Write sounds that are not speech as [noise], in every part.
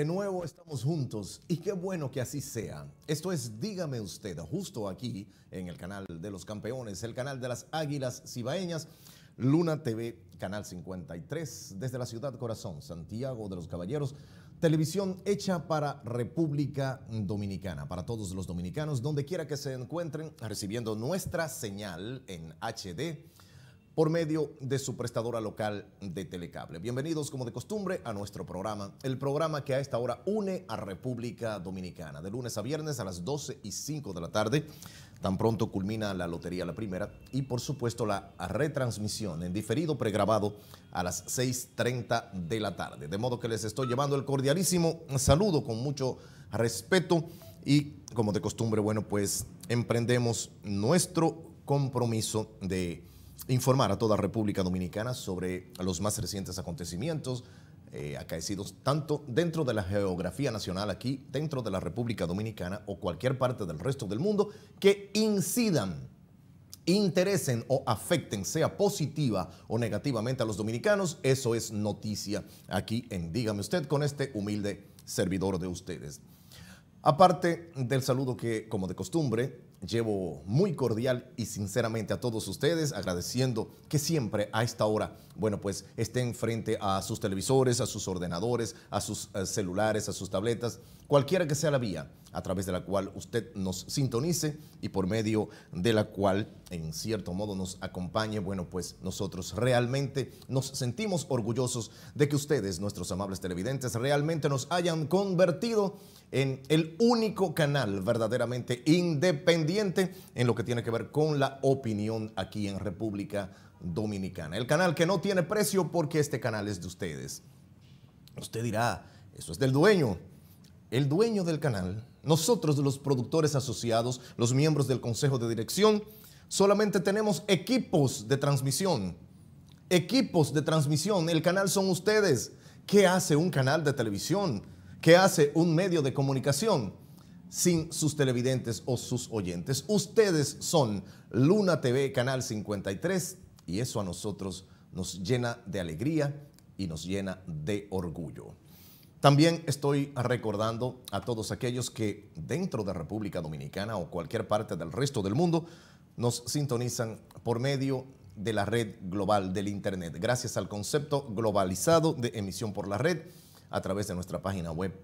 De nuevo estamos juntos y qué bueno que así sea. Esto es Dígame usted, justo aquí en el canal de los campeones, el canal de las Águilas Cibaeñas, Luna TV, Canal 53, desde la ciudad corazón, Santiago de los Caballeros, televisión hecha para República Dominicana, para todos los dominicanos, donde quiera que se encuentren, recibiendo nuestra señal en HD por medio de su prestadora local de telecable. Bienvenidos como de costumbre a nuestro programa, el programa que a esta hora une a República Dominicana, de lunes a viernes a las 12 y 5 de la tarde. Tan pronto culmina la Lotería La Primera y por supuesto la retransmisión en diferido pregrabado a las 6.30 de la tarde. De modo que les estoy llevando el cordialísimo saludo con mucho respeto y como de costumbre, bueno, pues emprendemos nuestro compromiso de informar a toda República Dominicana sobre los más recientes acontecimientos eh, acaecidos tanto dentro de la geografía nacional aquí, dentro de la República Dominicana o cualquier parte del resto del mundo, que incidan, interesen o afecten, sea positiva o negativamente a los dominicanos, eso es noticia aquí en Dígame usted con este humilde servidor de ustedes. Aparte del saludo que, como de costumbre, llevo muy cordial y sinceramente a todos ustedes, agradeciendo que siempre a esta hora, bueno, pues estén frente a sus televisores, a sus ordenadores, a sus eh, celulares, a sus tabletas, cualquiera que sea la vía, a través de la cual usted nos sintonice y por medio de la cual, en cierto modo, nos acompañe. Bueno, pues nosotros realmente nos sentimos orgullosos de que ustedes, nuestros amables televidentes, realmente nos hayan convertido en el único canal verdaderamente independiente en lo que tiene que ver con la opinión aquí en República Dominicana. El canal que no tiene precio porque este canal es de ustedes. Usted dirá, eso es del dueño. El dueño del canal nosotros, los productores asociados, los miembros del Consejo de Dirección, solamente tenemos equipos de transmisión. Equipos de transmisión. El canal son ustedes. ¿Qué hace un canal de televisión? ¿Qué hace un medio de comunicación sin sus televidentes o sus oyentes? Ustedes son Luna TV, Canal 53, y eso a nosotros nos llena de alegría y nos llena de orgullo. También estoy recordando a todos aquellos que dentro de República Dominicana o cualquier parte del resto del mundo nos sintonizan por medio de la red global del Internet, gracias al concepto globalizado de emisión por la red a través de nuestra página web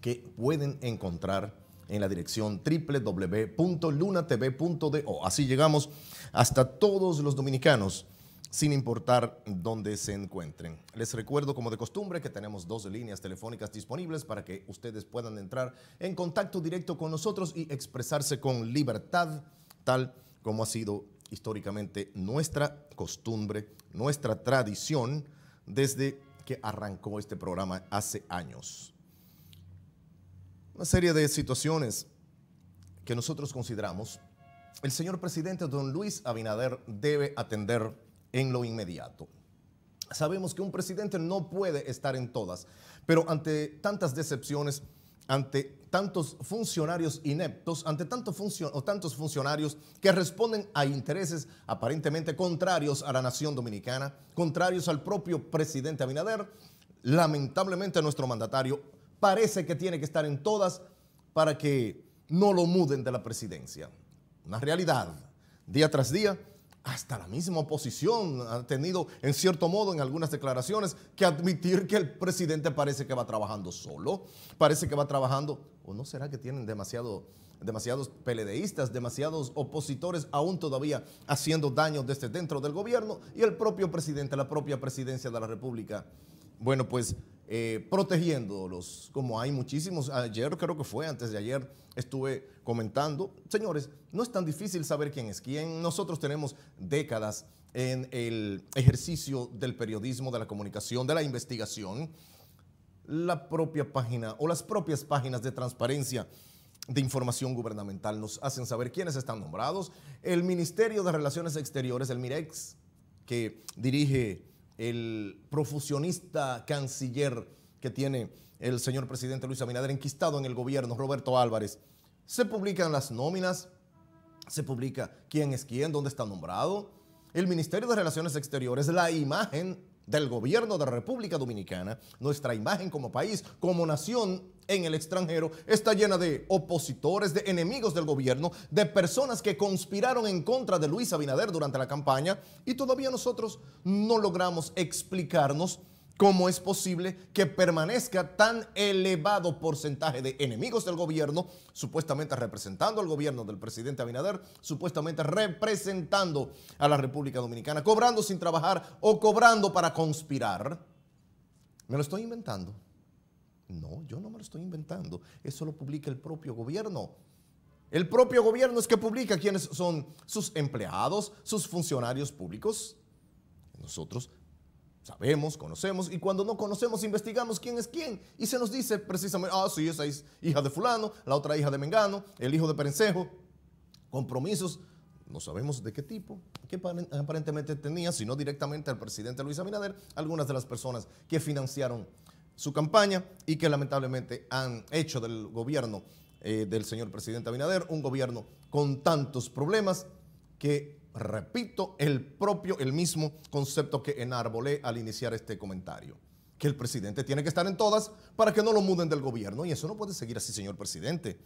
que pueden encontrar en la dirección www.lunatv.do. Así llegamos hasta todos los dominicanos sin importar dónde se encuentren. Les recuerdo, como de costumbre, que tenemos dos líneas telefónicas disponibles para que ustedes puedan entrar en contacto directo con nosotros y expresarse con libertad, tal como ha sido históricamente nuestra costumbre, nuestra tradición, desde que arrancó este programa hace años. Una serie de situaciones que nosotros consideramos el señor presidente don Luis Abinader debe atender en lo inmediato. Sabemos que un presidente no puede estar en todas, pero ante tantas decepciones, ante tantos funcionarios ineptos, ante tantos, funcionarios que responden a intereses aparentemente contrarios a la nación dominicana, contrarios al propio presidente Abinader, lamentablemente nuestro mandatario parece que tiene que estar en todas para que no lo muden de la presidencia. Una realidad, día tras día, hasta la misma oposición ha tenido, en cierto modo, en algunas declaraciones, que admitir que el presidente parece que va trabajando solo, parece que va trabajando, o no será que tienen demasiados peledeístas, demasiados opositores aún todavía haciendo daño desde este, dentro del gobierno y el propio presidente, la propia presidencia de la República. Bueno, pues eh, protegiéndolos, como hay muchísimos. Ayer creo que fue, antes de ayer estuve comentando. Señores, no es tan difícil saber quién es quién. Nosotros tenemos décadas en el ejercicio del periodismo, de la comunicación, de la investigación. La propia página o las propias páginas de transparencia de información gubernamental nos hacen saber quiénes están nombrados. El Ministerio de Relaciones Exteriores, el MIREX, que dirige el profusionista canciller que tiene el señor presidente Luis Abinader, enquistado en el gobierno, Roberto Álvarez. Se publican las nóminas, se publica quién es quién, dónde está nombrado. El Ministerio de Relaciones Exteriores, la imagen del gobierno de la República Dominicana, nuestra imagen como país, como nación, en el extranjero está llena de opositores, de enemigos del gobierno, de personas que conspiraron en contra de Luis Abinader durante la campaña y todavía nosotros no logramos explicarnos cómo es posible que permanezca tan elevado porcentaje de enemigos del gobierno, supuestamente representando al gobierno del presidente Abinader, supuestamente representando a la República Dominicana, cobrando sin trabajar o cobrando para conspirar. Me lo estoy inventando. No, yo no me lo estoy inventando. Eso lo publica el propio gobierno. El propio gobierno es que publica quiénes son sus empleados, sus funcionarios públicos. Nosotros sabemos, conocemos, y cuando no conocemos, investigamos quién es quién. Y se nos dice precisamente, ah, sí, esa es hija de fulano, la otra hija de Mengano, el hijo de Perencejo. Compromisos, no sabemos de qué tipo, que aparentemente tenía, sino directamente al presidente Luis Abinader, algunas de las personas que financiaron su campaña y que lamentablemente han hecho del gobierno eh, del señor presidente Abinader un gobierno con tantos problemas que, repito, el propio, el mismo concepto que enarbolé al iniciar este comentario que el presidente tiene que estar en todas para que no lo muden del gobierno. Y eso no puede seguir así, señor presidente.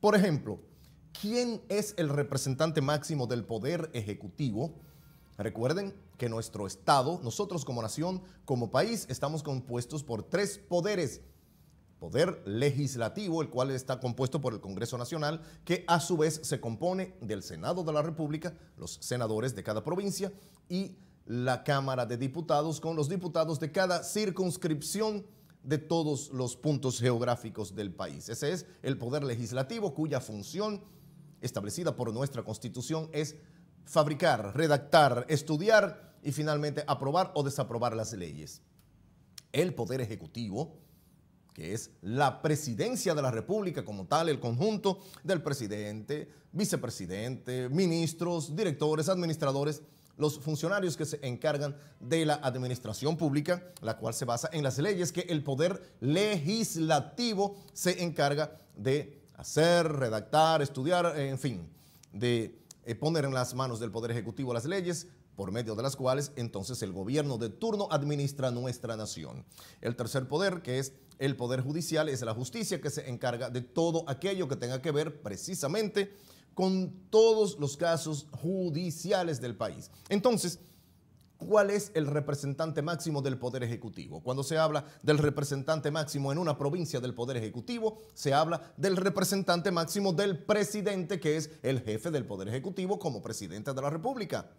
Por ejemplo, ¿quién es el representante máximo del Poder Ejecutivo Recuerden que nuestro Estado, nosotros como nación, como país, estamos compuestos por tres poderes. Poder legislativo, el cual está compuesto por el Congreso Nacional, que a su vez se compone del Senado de la República, los senadores de cada provincia, y la Cámara de Diputados con los diputados de cada circunscripción de todos los puntos geográficos del país. Ese es el poder legislativo cuya función establecida por nuestra Constitución es fabricar, redactar, estudiar y finalmente aprobar o desaprobar las leyes. El Poder Ejecutivo, que es la presidencia de la República como tal, el conjunto del presidente, vicepresidente, ministros, directores, administradores, los funcionarios que se encargan de la administración pública, la cual se basa en las leyes que el poder legislativo se encarga de hacer, redactar, estudiar, en fin, de eh, poner en las manos del Poder Ejecutivo las leyes por medio de las cuales entonces el gobierno de turno administra nuestra nación. El tercer poder, que es el Poder Judicial, es la justicia que se encarga de todo aquello que tenga que ver precisamente con todos los casos judiciales del país. Entonces, ¿Cuál es el representante máximo del Poder Ejecutivo? Cuando se habla del representante máximo en una provincia del Poder Ejecutivo, se habla del representante máximo del presidente, que es el jefe del Poder Ejecutivo como presidente de la República.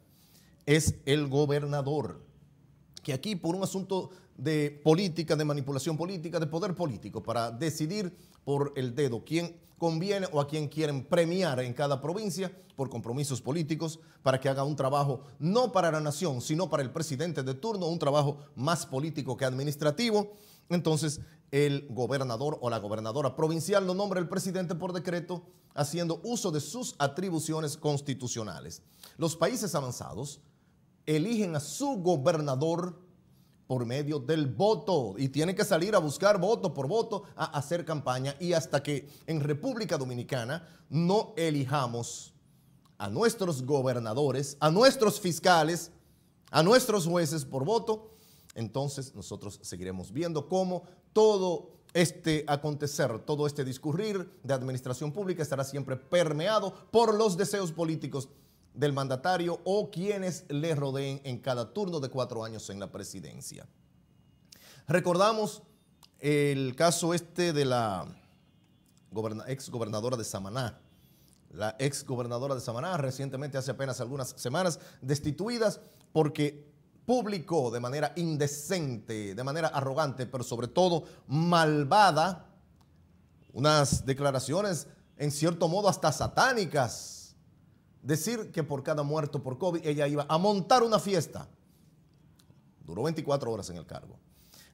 Es el gobernador, que aquí por un asunto de política, de manipulación política, de poder político para decidir por el dedo quién conviene o a quién quieren premiar en cada provincia por compromisos políticos para que haga un trabajo no para la nación, sino para el presidente de turno, un trabajo más político que administrativo. Entonces, el gobernador o la gobernadora provincial lo nombra el presidente por decreto haciendo uso de sus atribuciones constitucionales. Los países avanzados eligen a su gobernador por medio del voto y tiene que salir a buscar voto por voto a hacer campaña y hasta que en República Dominicana no elijamos a nuestros gobernadores, a nuestros fiscales, a nuestros jueces por voto, entonces nosotros seguiremos viendo cómo todo este acontecer, todo este discurrir de administración pública estará siempre permeado por los deseos políticos del mandatario o quienes le rodeen en cada turno de cuatro años en la presidencia. Recordamos el caso este de la ex gobernadora de Samaná. La ex gobernadora de Samaná, recientemente, hace apenas algunas semanas, destituidas porque publicó de manera indecente, de manera arrogante, pero sobre todo malvada, unas declaraciones en cierto modo hasta satánicas decir que por cada muerto por COVID ella iba a montar una fiesta. Duró 24 horas en el cargo.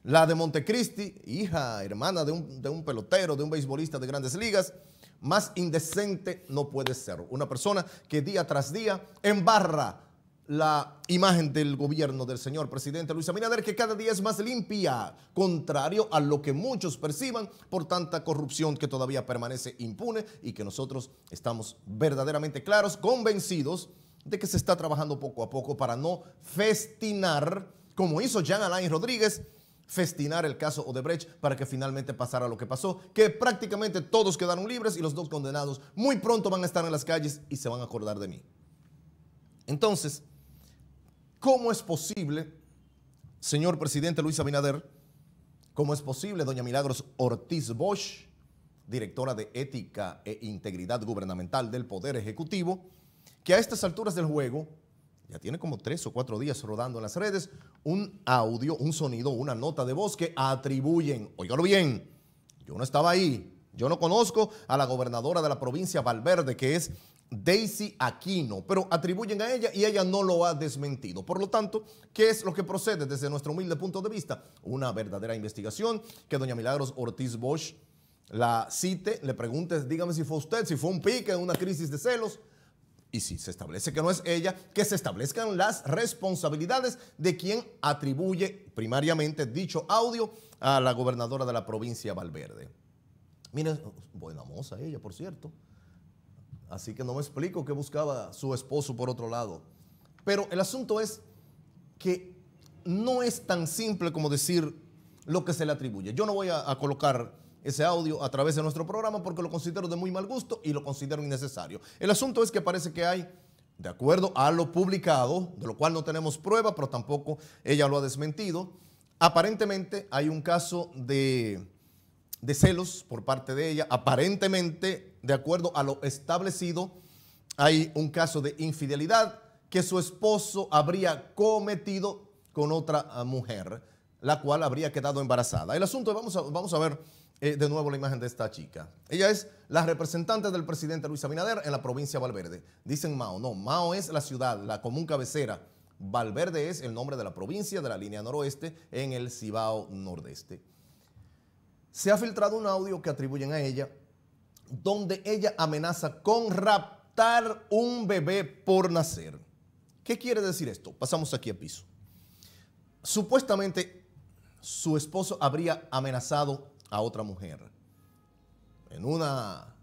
La de Montecristi, hija, hermana de un, pelotero, de un beisbolista de grandes ligas, más indecente no puede ser. Una persona que día tras día embarra la imagen del gobierno del señor presidente Luis Abinader, que cada día es más limpia, contrario a lo que muchos perciban por tanta corrupción que todavía permanece impune y que nosotros estamos verdaderamente claros, convencidos de que se está trabajando poco a poco para no festinar, como hizo Jean Alain Rodríguez, festinar el caso Odebrecht para que finalmente pasara lo que pasó, que prácticamente todos quedaron libres y los dos condenados muy pronto van a estar en las calles y se van a acordar de mí. Entonces, ¿Cómo es posible, señor presidente Luis Abinader, cómo es posible, doña Milagros Ortiz Bosch, directora de Ética e Integridad Gubernamental del Poder Ejecutivo, que a estas alturas del juego, ya tiene como tres o cuatro días rodando en las redes, un audio, un sonido, una nota de voz que atribuyen, oígalo bien, yo no estaba ahí, yo no conozco a la gobernadora de la provincia Valverde, que es Daisy Aquino, pero atribuyen a ella y ella no lo ha desmentido. Por lo tanto, ¿qué es lo que procede desde nuestro humilde punto de vista? Una verdadera investigación que doña Milagros Ortiz Bosch la cite, le pregunte, dígame si fue usted, si fue un pique, una crisis de celos. Y si se establece que no es ella, que se establezcan las responsabilidades de quien atribuye primariamente dicho audio a la gobernadora de la provincia Valverde. Miren, buena moza ella, por cierto. Así que no me explico qué buscaba su esposo por otro lado. Pero el asunto es que no es tan simple como decir lo que se le atribuye. Yo no voy a, colocar ese audio a través de nuestro programa porque lo considero de muy mal gusto y lo considero innecesario. El asunto es que parece que hay, de acuerdo a lo publicado, de lo cual no tenemos prueba, pero tampoco ella lo ha desmentido, aparentemente hay un caso de celos por parte de ella, aparentemente de acuerdo a lo establecido, hay un caso de infidelidad que su esposo habría cometido con otra ah, mujer, la cual habría quedado embarazada. El asunto, vamos a, vamos a ver eh, de nuevo la imagen de esta chica. Ella es la representante del presidente Luis Abinader en la provincia de Valverde. Dicen Mao, no, Mao es la ciudad, la común cabecera. Valverde es el nombre de la provincia de la línea noroeste en el Cibao nordeste. Se ha filtrado un audio que atribuyen a ella donde ella amenaza con raptar un bebé por nacer. ¿Qué quiere decir esto? Pasamos aquí a piso. Supuestamente su esposo habría amenazado a otra mujer en una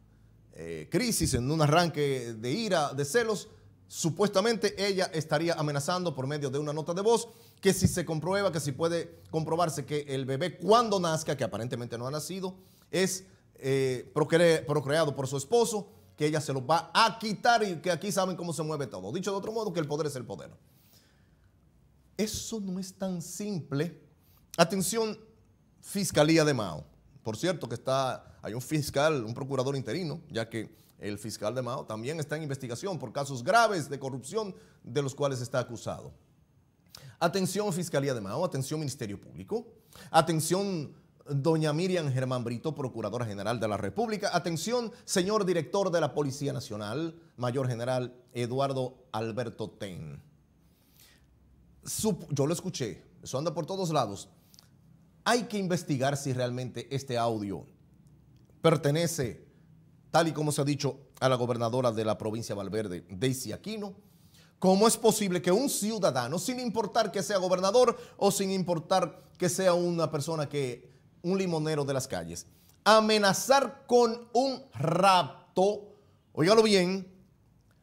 eh, crisis, en un arranque de ira, de celos. Supuestamente ella estaría amenazando por medio de una nota de voz que si se comprueba, que si puede comprobarse que el bebé cuando nazca, que aparentemente no ha nacido, es eh, procreado por su esposo, que ella se lo va a quitar y que aquí saben cómo se mueve todo. Dicho de otro modo, que el poder es el poder. Eso no es tan simple. Atención, Fiscalía de Mao. Por cierto, que está, hay un fiscal, un procurador interino, ya que el fiscal de Mao también está en investigación por casos graves de corrupción de los cuales está acusado. Atención Fiscalía de Mao, atención Ministerio Público, atención Doña Miriam Germán Brito, Procuradora General de la República. Atención, señor director de la Policía Nacional, Mayor General Eduardo Alberto Ten. yo lo escuché, eso anda por todos lados. Hay que investigar si realmente este audio pertenece, tal y como se ha dicho, a la gobernadora de la provincia de Valverde, Daisy Aquino. ¿Cómo es posible que un ciudadano, sin importar que sea gobernador o sin importar que sea una persona que un limonero de las calles. Amenazar con un rapto, oígalo bien,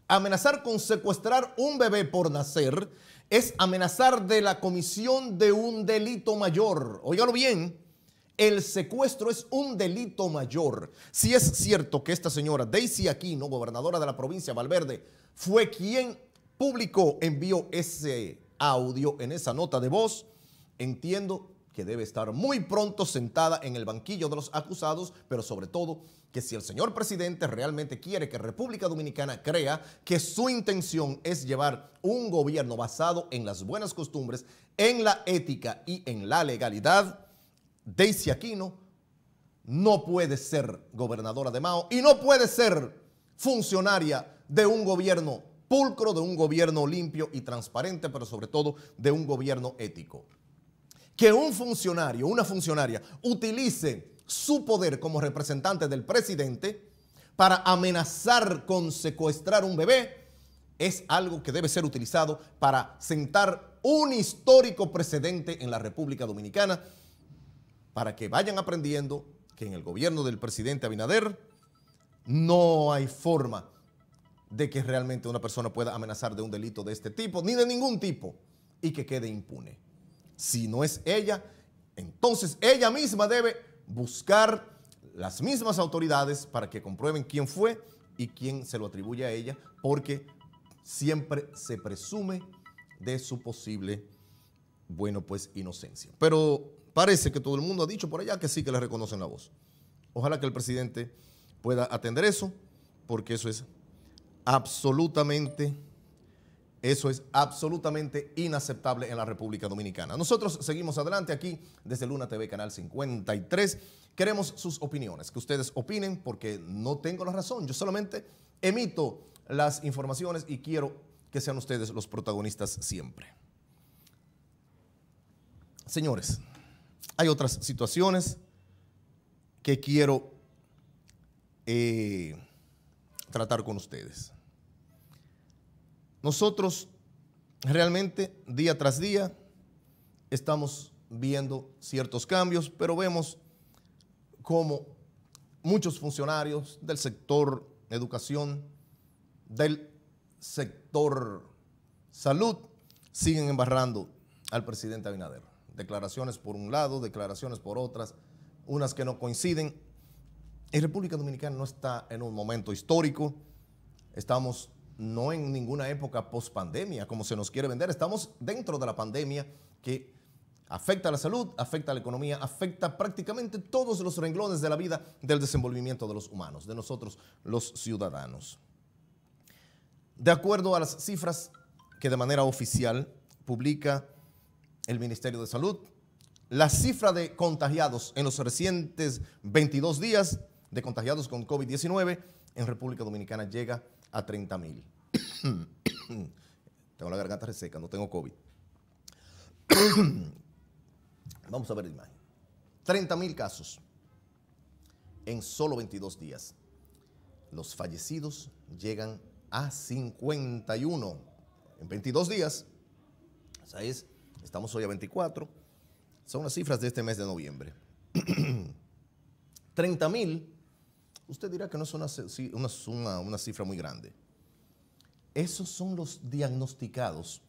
amenazar con secuestrar un bebé por nacer es amenazar de la comisión de un delito mayor. oígalo bien, el secuestro es un delito mayor. Si es cierto que esta señora Daisy Aquino, gobernadora de la provincia de Valverde, fue quien publicó, envió ese audio en esa nota de voz, entiendo que debe estar muy pronto sentada en el banquillo de los acusados, pero sobre todo que si el señor presidente realmente quiere que República Dominicana crea que su intención es llevar un gobierno basado en las buenas costumbres, en la ética y en la legalidad, Daisy Aquino no puede ser gobernadora de Mao y no puede ser funcionaria de un gobierno pulcro, de un gobierno limpio y transparente, pero sobre todo de un gobierno ético que un funcionario, una funcionaria, utilice su poder como representante del presidente para amenazar con secuestrar un bebé, es algo que debe ser utilizado para sentar un histórico precedente en la República Dominicana, para que vayan aprendiendo que en el gobierno del presidente Abinader no hay forma de que realmente una persona pueda amenazar de un delito de este tipo, ni de ningún tipo, y que quede impune. Si no es ella, entonces ella misma debe buscar las mismas autoridades para que comprueben quién fue y quién se lo atribuye a ella, porque siempre se presume de su posible, bueno, pues inocencia. Pero parece que todo el mundo ha dicho por allá que sí que le reconocen la voz. Ojalá que el presidente pueda atender eso, porque eso es absolutamente eso es absolutamente inaceptable en la República Dominicana. Nosotros seguimos adelante aquí desde Luna TV, Canal 53. Queremos sus opiniones, que ustedes opinen porque no tengo la razón. Yo solamente emito las informaciones y quiero que sean ustedes los protagonistas siempre. Señores, hay otras situaciones que quiero eh, tratar con ustedes. Nosotros realmente día tras día estamos viendo ciertos cambios, pero vemos como muchos funcionarios del sector educación, del sector salud, siguen embarrando al presidente Abinader. Declaraciones por un lado, declaraciones por otras, unas que no coinciden. Y República Dominicana no está en un momento histórico, estamos no en ninguna época post pandemia, como se nos quiere vender. Estamos dentro de la pandemia que afecta a la salud, afecta a la economía, afecta prácticamente todos los renglones de la vida del desenvolvimiento de los humanos, de nosotros los ciudadanos. De acuerdo a las cifras que de manera oficial publica el Ministerio de Salud, la cifra de contagiados en los recientes 22 días de contagiados con COVID-19 en República Dominicana llega a a 30 mil. [coughs] tengo la garganta reseca, no tengo COVID. [coughs] Vamos a ver la imagen. 30 mil casos en solo 22 días. Los fallecidos llegan a 51 en 22 días. estamos hoy a 24. Son las cifras de este mes de noviembre. 30 [coughs] mil Usted dirá que no es una, cifra muy grande. Esos son los diagnosticados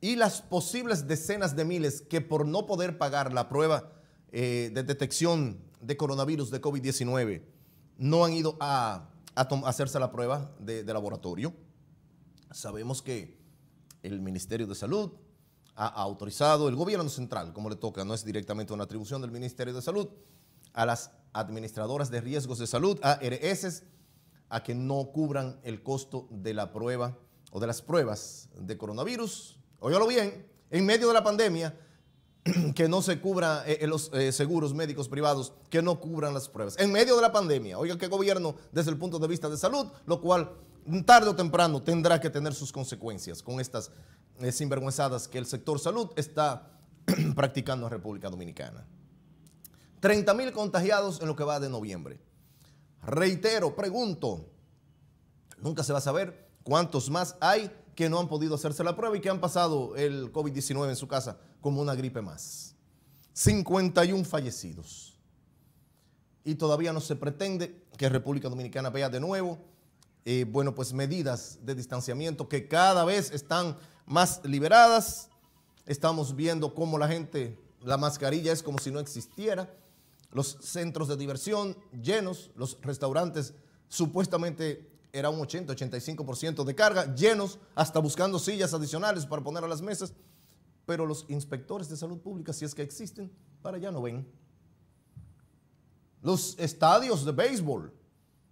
y las posibles decenas de miles que por no poder pagar la prueba eh, de detección de coronavirus de COVID-19 no han ido a, hacerse la prueba de, laboratorio. Sabemos que el Ministerio de Salud ha autorizado, el gobierno central, como le toca, no es directamente una atribución del Ministerio de Salud, a las administradoras de riesgos de salud, ARS, a que no cubran el costo de la prueba o de las pruebas de coronavirus. Óyalo bien, en medio de la pandemia, [clears throat] que no se cubra eh, eh, los eh, seguros médicos privados, que no cubran las pruebas. En medio de la pandemia, oiga, que gobierno desde el punto de vista de salud, lo cual mm, tarde o temprano tendrá que tener sus consecuencias con estas sinvergüenzadas que el sector salud está [clears throat] practicando en República Dominicana. 30.000 contagiados en lo que va de noviembre. Reitero, pregunto, nunca se va a saber cuántos más hay que no han podido hacerse la prueba y que han pasado el COVID-19 en su casa como una gripe más. 51 fallecidos. Y todavía no se pretende que República Dominicana vea de nuevo, eh, bueno, pues medidas de distanciamiento que cada vez están más liberadas. Estamos viendo cómo la gente, la mascarilla es como si no existiera los centros de diversión llenos, los restaurantes supuestamente eran un 80-85% de carga, llenos, hasta buscando sillas adicionales para poner a las mesas, pero los inspectores de salud pública, si es que existen, para allá no ven. Los estadios de béisbol,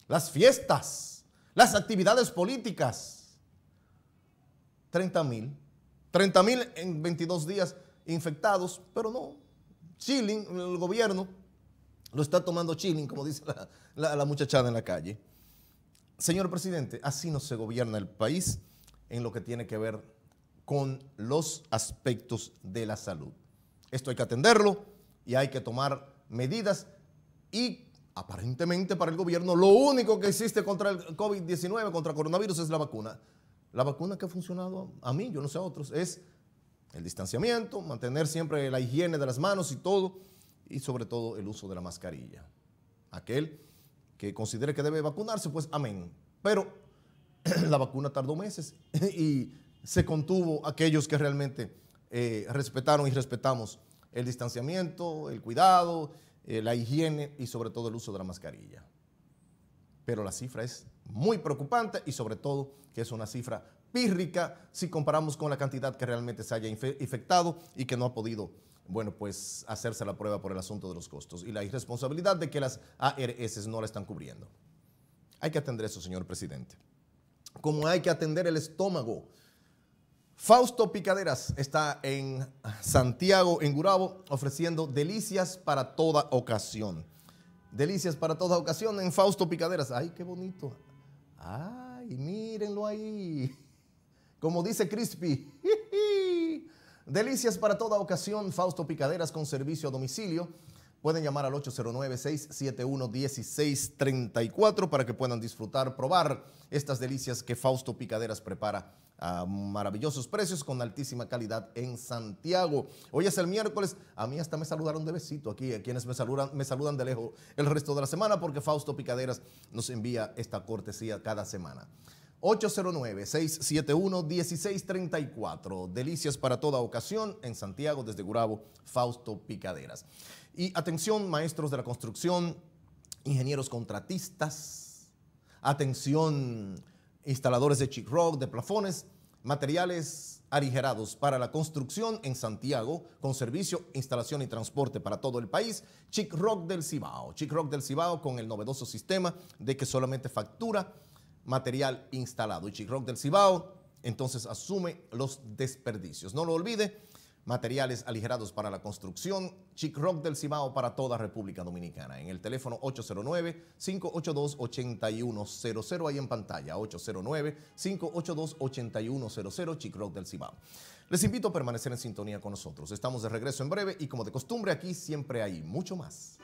las fiestas, las actividades políticas, 30 mil, 30 mil en 22 días infectados, pero no, chilling el gobierno, lo está tomando chilling, como dice la, la, muchachada en la calle. Señor presidente, así no se gobierna el país en lo que tiene que ver con los aspectos de la salud. Esto hay que atenderlo y hay que tomar medidas y aparentemente para el gobierno lo único que existe contra el COVID-19, contra el coronavirus, es la vacuna. La vacuna que ha funcionado a mí, yo no sé a otros, es el distanciamiento, mantener siempre la higiene de las manos y todo y sobre todo el uso de la mascarilla. Aquel que considere que debe vacunarse, pues amén. Pero [clears throat] la vacuna tardó meses [laughs] y se contuvo aquellos que realmente eh, respetaron y respetamos el distanciamiento, el cuidado, eh, la higiene y sobre todo el uso de la mascarilla. Pero la cifra es muy preocupante y sobre todo que es una cifra pírrica si comparamos con la cantidad que realmente se haya infectado y que no ha podido bueno, pues hacerse la prueba por el asunto de los costos y la irresponsabilidad de que las ARS no la están cubriendo. Hay que atender eso, señor presidente. Como hay que atender el estómago. Fausto Picaderas está en Santiago, en Gurabo, ofreciendo delicias para toda ocasión. Delicias para toda ocasión en Fausto Picaderas. ¡Ay, qué bonito! ¡Ay, mírenlo ahí! Como dice Crispy. Delicias para toda ocasión, Fausto Picaderas con servicio a domicilio. Pueden llamar al 809-671-1634 para que puedan disfrutar, probar estas delicias que Fausto Picaderas prepara a maravillosos precios con altísima calidad en Santiago. Hoy es el miércoles, a mí hasta me saludaron de besito aquí, a quienes me saludan, me saludan de lejos el resto de la semana porque Fausto Picaderas nos envía esta cortesía cada semana. 809-671-1634. Delicias para toda ocasión en Santiago desde Gurabo, Fausto Picaderas. Y atención, maestros de la construcción, ingenieros contratistas, atención, instaladores de chic rock, de plafones, materiales aligerados para la construcción en Santiago, con servicio, instalación y transporte para todo el país, Chic Rock del Cibao. Chic Rock del Cibao con el novedoso sistema de que solamente factura material instalado. Y rock del Cibao entonces asume los desperdicios. No lo olvide, materiales aligerados para la construcción, Rock del Cibao para toda República Dominicana. En el teléfono 809-582-8100, ahí en pantalla, 809-582-8100, Rock del Cibao. Les invito a permanecer en sintonía con nosotros. Estamos de regreso en breve y como de costumbre aquí siempre hay mucho más.